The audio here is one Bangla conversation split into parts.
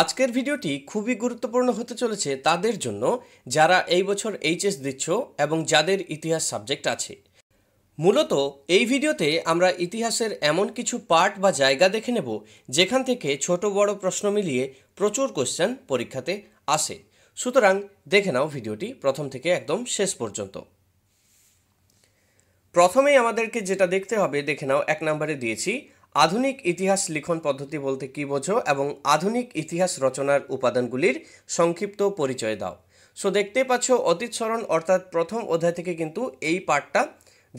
আজকের ভিডিওটি খুবই গুরুত্বপূর্ণ হতে চলেছে তাদের জন্য যারা এই বছর এইচএস দিচ্ছ এবং যাদের ইতিহাস সাবজেক্ট আছে মূলত এই ভিডিওতে আমরা ইতিহাসের এমন কিছু পার্ট বা জায়গা দেখে নেব যেখান থেকে ছোট বড় প্রশ্ন মিলিয়ে প্রচুর কোশ্চেন পরীক্ষাতে আসে সুতরাং দেখে নাও ভিডিওটি প্রথম থেকে একদম শেষ পর্যন্ত প্রথমেই আমাদেরকে যেটা দেখতে হবে দেখে নাও এক নম্বরে দিয়েছি আধুনিক ইতিহাস লিখন পদ্ধতি বলতে কী বোঝো এবং আধুনিক ইতিহাস রচনার উপাদানগুলির সংক্ষিপ্ত পরিচয় দাও সো দেখতে পাচ্ছ অতীত স্মরণ অর্থাৎ প্রথম অধ্যায় থেকে কিন্তু এই পাঠটা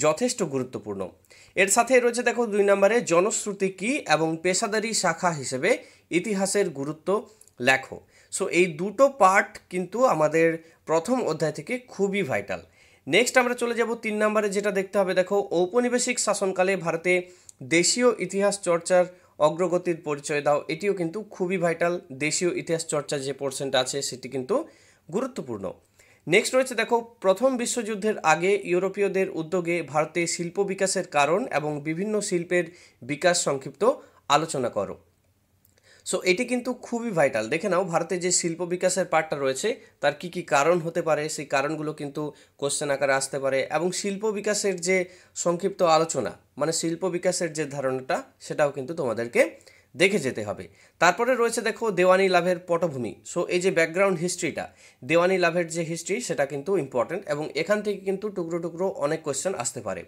যথেষ্ট গুরুত্বপূর্ণ এর সাথে রয়েছে দেখো দুই নম্বরে জনশ্রুতি কী এবং পেশাদারি শাখা হিসেবে ইতিহাসের গুরুত্ব লেখো সো এই দুটো পার্ট কিন্তু আমাদের প্রথম অধ্যায় থেকে খুবই ভাইটাল নেক্সট আমরা চলে যাব তিন নম্বরে যেটা দেখতে হবে দেখো ঔপনিবেশিক শাসনকালে ভারতে দেশীয় ইতিহাস চর্চার অগ্রগতির পরিচয় দাও এটিও কিন্তু খুবই ভাইটাল দেশীয় ইতিহাস চর্চা যে পোর্শনটা আছে সেটি কিন্তু গুরুত্বপূর্ণ নেক্সট রয়েছে দেখো প্রথম বিশ্বযুদ্ধের আগে ইউরোপীয়দের উদ্যোগে ভারতে শিল্প বিকাশের কারণ এবং বিভিন্ন শিল্পের বিকাশ সংক্ষিপ্ত আলোচনা করো সো এটি কিন্তু খুবই ভাইটাল দেখে নাও ভারতে যে শিল্প বিকাশের পার্টটা রয়েছে তার কি কি কারণ হতে পারে সেই কারণগুলো কিন্তু কোশ্চেন আকারে আসতে পারে এবং শিল্প বিকাশের যে সংক্ষিপ্ত আলোচনা মানে শিল্প বিকাশের যে ধারণাটা সেটাও কিন্তু তোমাদেরকে দেখে যেতে হবে তারপরে রয়েছে দেখো দেওয়ানি লাভের পটভূমি সো এই যে ব্যাকগ্রাউন্ড হিস্ট্রিটা দেওয়ানি লাভের যে হিস্ট্রি সেটা কিন্তু ইম্পর্ট্যান্ট এবং এখান থেকে কিন্তু টুকরো টুকরো অনেক কোয়েশ্চেন আসতে পারে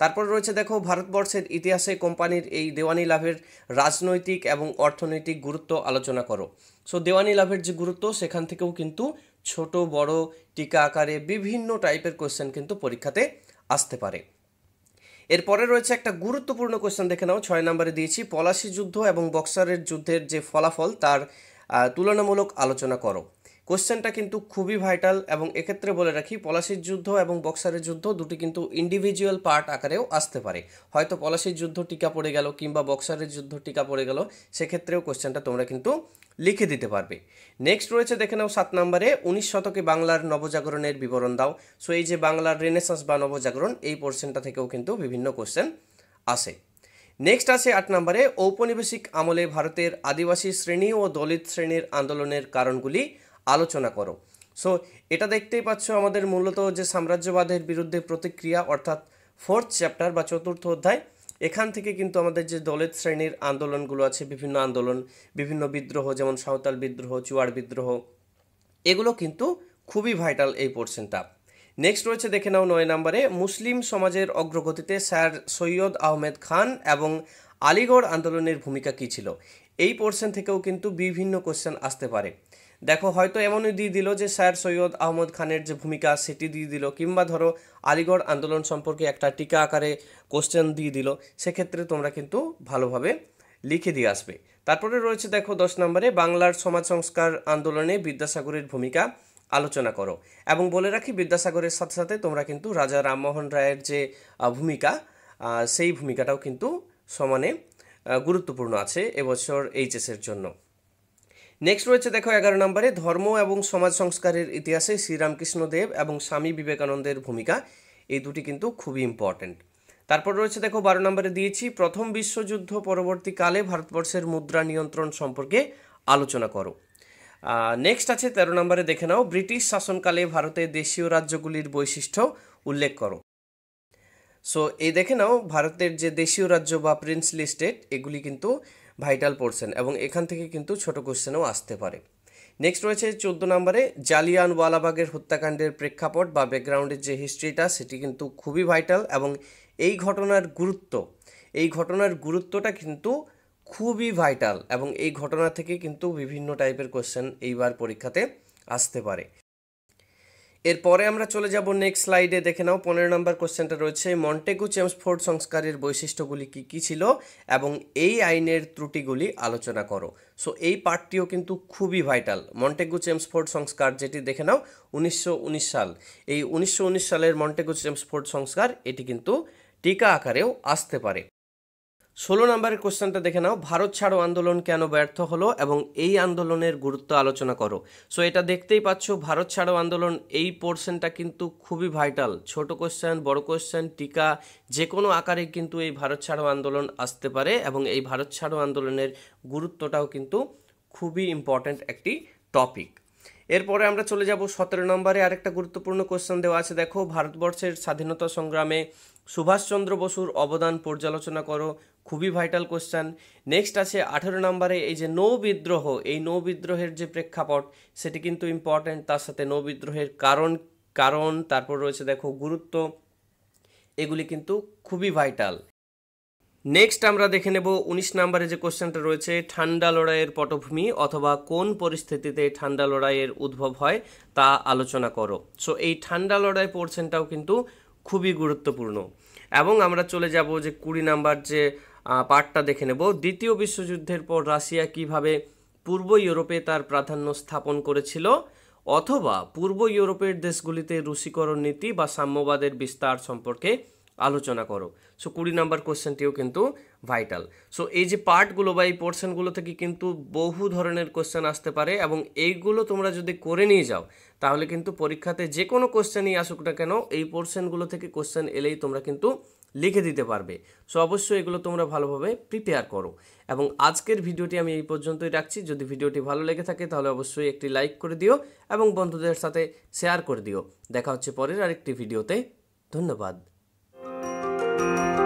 তারপরে রয়েছে দেখো ভারতবর্ষের ইতিহাসে কোম্পানির এই দেওয়ানি লাভের রাজনৈতিক এবং অর্থনৈতিক গুরুত্ব আলোচনা করো সো দেওয়ানি লাভের যে গুরুত্ব সেখান থেকেও কিন্তু ছোট বড় টিকা আকারে বিভিন্ন টাইপের কোয়েশ্চেন কিন্তু পরীক্ষাতে আসতে পারে এরপরে রয়েছে একটা গুরুত্বপূর্ণ কোয়েশ্চেন দেখে নাও ছয় নম্বরে দিয়েছি পলাশি যুদ্ধ এবং বক্সারের যুদ্ধের যে ফলাফল তার তুলনামূলক আলোচনা করো কোশ্চেনটা কিন্তু খুবই ভাইটাল এবং এক্ষেত্রে বলে রাখি পলাশির যুদ্ধ এবং বক্সারের যুদ্ধ দুটি কিন্তু ইন্ডিভিজুয়াল পার্ট আকারেও আসতে পারে হয়তো পলাশির যুদ্ধ টিকা পড়ে গেল কিংবা বক্সারের যুদ্ধ টিকা পড়ে গেল সেক্ষেত্রেও কোশ্চেনটা তোমরা কিন্তু লিখে দিতে পারবে নেক্সট রয়েছে দেখে নাও সাত নম্বরে উনিশ শতকে বাংলার নবজাগরণের বিবরণ দাও সো এই যে বাংলার রেনেসাঁস বা নবজাগরণ এই পোর্শনটা থেকেও কিন্তু বিভিন্ন কোশ্চেন আসে নেক্সট আছে আট নম্বরে ঔপনিবেশিক আমলে ভারতের আদিবাসী শ্রেণী ও দলিত শ্রেণীর আন্দোলনের কারণগুলি আলোচনা করো সো এটা দেখতেই পাচ্ছ আমাদের মূলত যে সাম্রাজ্যবাদের বিরুদ্ধে প্রতিক্রিয়া অর্থাৎ ফোর্থ চ্যাপ্টার বা চতুর্থ অধ্যায় এখান থেকে কিন্তু আমাদের যে দলিত শ্রেণীর আন্দোলনগুলো আছে বিভিন্ন আন্দোলন বিভিন্ন বিদ্রোহ যেমন সাঁওতাল বিদ্রোহ চুয়ার বিদ্রোহ এগুলো কিন্তু খুবই ভাইটাল এই পোর্শনটা নেক্সট রয়েছে দেখে নাও নয় নম্বরে মুসলিম সমাজের অগ্রগতিতে স্যার সৈয়দ আহমেদ খান এবং আলিগড় আন্দোলনের ভূমিকা কী ছিল এই পোর্শন থেকেও কিন্তু বিভিন্ন কোশ্চেন আসতে পারে দেখো হয়তো এমনই দিয়ে দিল যে স্যার সৈয়দ আহমদ খানের যে ভূমিকা সেটি দিয়ে দিল কিংবা ধরো আলিগড় আন্দোলন সম্পর্কে একটা টিকা আকারে কোশ্চেন দিয়ে দিল সেক্ষেত্রে তোমরা কিন্তু ভালোভাবে লিখে দিয়ে আসবে তারপরে রয়েছে দেখো দশ নম্বরে বাংলার সমাজ সংস্কার আন্দোলনে বিদ্যাসাগরের ভূমিকা আলোচনা করো এবং বলে রাখি বিদ্যাসাগরের সাথে সাথে তোমরা কিন্তু রাজা রামমোহন রায়ের যে ভূমিকা সেই ভূমিকাটাও কিন্তু সমানে গুরুত্বপূর্ণ আছে এবছর এইচএসের জন্য নেক্সট রয়েছে দেখো এগারো নম্বরে ধর্ম এবং সমাজ সংস্কারের ইতিহাসে শ্রীরামকৃষ্ণ দেব এবং স্বামী বিবেকানন্দের ভূমিকা এই দুটি কিন্তু খুবই ইম্পর্ট্যান্ট তারপর রয়েছে দেখো বারো নম্বরে দিয়েছি প্রথম বিশ্বযুদ্ধ পরবর্তীকালে ভারতবর্ষের মুদ্রা নিয়ন্ত্রণ সম্পর্কে আলোচনা করো নেক্সট আছে তেরো নম্বরে দেখে নাও ব্রিটিশ শাসনকালে ভারতের দেশীয় রাজ্যগুলির বৈশিষ্ট্য উল্লেখ করো সো এই দেখে নাও ভারতের যে দেশীয় রাজ্য বা প্রিন্সলি স্টেট এগুলি কিন্তু ভাইটাল পোর্শন এবং এখান থেকে কিন্তু ছোট কোশ্চেনও আসতে পারে নেক্সট রয়েছে চোদ্দো নম্বরে জালিয়ান ওয়ালাবাগের হত্যাকাণ্ডের প্রেক্ষাপট বা ব্যাকগ্রাউন্ডের যে হিস্ট্রিটা সেটি কিন্তু খুবই ভাইটাল এবং এই ঘটনার গুরুত্ব এই ঘটনার গুরুত্বটা কিন্তু খুবই ভাইটাল এবং এই ঘটনা থেকে কিন্তু বিভিন্ন টাইপের কোশ্চেন এইবার পরীক্ষাতে আসতে পারে এরপরে আমরা চলে যাব নেক্সট স্লাইডে দেখে নাও পনেরো নম্বর কোশ্চেনটা রয়েছে মন্টেগু চেমসফোর্ড সংস্কারের বৈশিষ্ট্যগুলি কি কি ছিল এবং এই আইনের ত্রুটিগুলি আলোচনা করো সো এই পার্টটিও কিন্তু খুবই ভাইটাল মন্টেগু চেমসফোর্ড সংস্কার যেটি দেখে নাও উনিশশো সাল এই উনিশশো সালের মন্টেগু চেমসফোর্ড সংস্কার এটি কিন্তু টিকা আকারেও আসতে পারে ষোলো নম্বরের কোশ্চেনটা দেখে নাও ভারত ছাড়ো আন্দোলন কেন ব্যর্থ হলো এবং এই আন্দোলনের গুরুত্ব আলোচনা করো সো এটা দেখতেই পাচ্ছ ভারত ছাড়ো আন্দোলন এই পোর্শনটা কিন্তু খুবই ভাইটাল ছোট কোশ্চেন বড় কোশ্চেন টিকা যে কোনো আকারে কিন্তু এই ভারত ছাড়ো আন্দোলন আসতে পারে এবং এই ভারত ছাড়ো আন্দোলনের গুরুত্বটাও কিন্তু খুবই ইম্পর্ট্যান্ট একটি টপিক এরপরে আমরা চলে যাব সতেরো নম্বরে আরেকটা গুরুত্বপূর্ণ কোশ্চেন দেওয়া আছে দেখো ভারতবর্ষের স্বাধীনতা সংগ্রামে সুভাষচন্দ্র বসুর অবদান পর্যালোচনা করো খুবই ভাইটাল কোশ্চেন নেক্সট আছে আঠেরো নম্বরে এই যে নৌ বিদ্রোহ এই নৌ বিদ্রোহের যে প্রেক্ষাপট সেটি কিন্তু ইম্পর্ট্যান্ট তার সাথে নৌ বিদ্রোহের কারণ কারণ তারপর রয়েছে দেখো গুরুত্ব এগুলি কিন্তু খুবই ভাইটাল নেক্সট আমরা দেখে নেব উনিশ নম্বরে যে কোশ্চেনটা রয়েছে ঠান্ডা লড়াইয়ের পটভূমি অথবা কোন পরিস্থিতিতে ঠান্ডা লড়াইয়ের উদ্ভব হয় তা আলোচনা করো সো এই ঠান্ডা লড়াই পোর্শনটাও কিন্তু খুবই গুরুত্বপূর্ণ এবং আমরা চলে যাব যে কুড়ি নাম্বার যে পার্টটা দেখে নেব দ্বিতীয় বিশ্বযুদ্ধের পর রাশিয়া কিভাবে পূর্ব ইউরোপে তার প্রাধান্য স্থাপন করেছিল অথবা পূর্ব ইউরোপের দেশগুলিতে রুশিকরণ নীতি বা সাম্যবাদের বিস্তার সম্পর্কে আলোচনা করো সো কুড়ি নাম্বার কোশ্চেনটিও কিন্তু ভাইটাল সো এই যে পার্টগুলো বা এই পোর্শনগুলো থেকে কিন্তু বহু ধরনের কোশ্চেন আসতে পারে এবং এইগুলো তোমরা যদি করে নিয়ে যাও তাহলে কিন্তু পরীক্ষাতে যে কোনো কোশ্চেনই আসুক না কেন এই পোর্শনগুলো থেকে কোশ্চেন এলেই তোমরা কিন্তু লিখে দিতে পারবে সো অবশ্যই এগুলো তোমরা ভালোভাবে প্রিপেয়ার করো এবং আজকের ভিডিওটি আমি এই পর্যন্তই রাখছি যদি ভিডিওটি ভালো লেগে থাকে তাহলে অবশ্যই একটি লাইক করে দিও এবং বন্ধুদের সাথে শেয়ার করে দিও দেখা হচ্ছে পরের আরেকটি ভিডিওতে ধন্যবাদ Thank you.